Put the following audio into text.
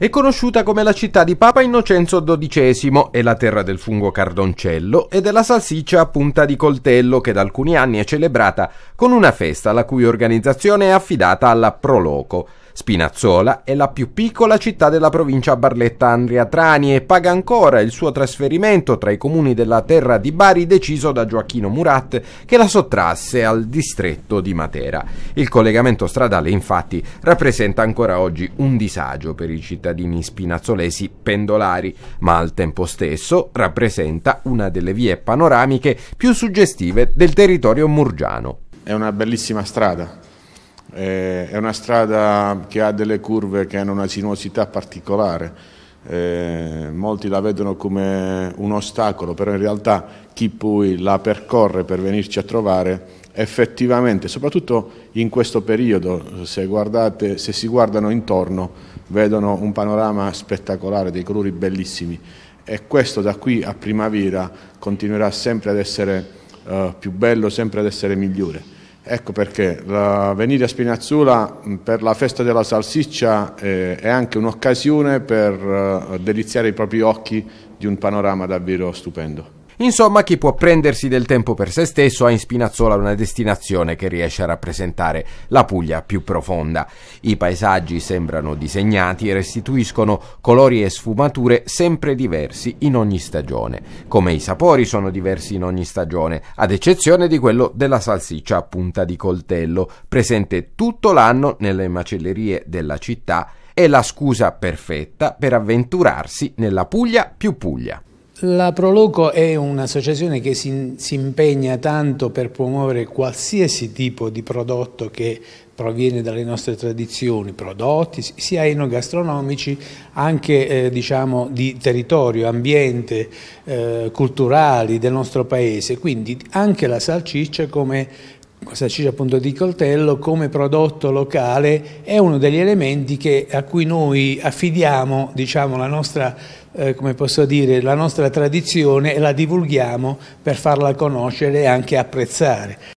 È conosciuta come la città di Papa Innocenzo XII, è la terra del fungo cardoncello e della salsiccia a punta di coltello che da alcuni anni è celebrata con una festa la cui organizzazione è affidata alla Proloco. Spinazzola è la più piccola città della provincia Barletta-Andria-Trani e paga ancora il suo trasferimento tra i comuni della terra di Bari deciso da Gioacchino Murat che la sottrasse al distretto di Matera. Il collegamento stradale infatti rappresenta ancora oggi un disagio per i cittadini spinazzolesi pendolari, ma al tempo stesso rappresenta una delle vie panoramiche più suggestive del territorio murgiano. È una bellissima strada, eh, è una strada che ha delle curve che hanno una sinuosità particolare. Eh, molti la vedono come un ostacolo, però in realtà chi poi la percorre per venirci a trovare effettivamente, soprattutto in questo periodo, se, guardate, se si guardano intorno, vedono un panorama spettacolare, dei colori bellissimi e questo da qui a primavera continuerà sempre ad essere eh, più bello, sempre ad essere migliore. Ecco perché venire a Spinazzola per la festa della salsiccia eh, è anche un'occasione per eh, deliziare i propri occhi di un panorama davvero stupendo. Insomma, chi può prendersi del tempo per se stesso ha in Spinazzola una destinazione che riesce a rappresentare la Puglia più profonda. I paesaggi sembrano disegnati e restituiscono colori e sfumature sempre diversi in ogni stagione, come i sapori sono diversi in ogni stagione, ad eccezione di quello della salsiccia a punta di coltello, presente tutto l'anno nelle macellerie della città è la scusa perfetta per avventurarsi nella Puglia più Puglia. La Proloco è un'associazione che si, si, impegna tanto per promuovere qualsiasi tipo di prodotto che proviene dalle nostre tradizioni, prodotti sia enogastronomici, anche eh, diciamo, di territorio, ambiente, eh, culturali del nostro paese, quindi anche la salsiccia come salsiccia appunto di coltello come prodotto locale è uno degli elementi che, a cui noi affidiamo diciamo, la, nostra, eh, dire, la nostra tradizione e la divulghiamo per farla conoscere e anche apprezzare.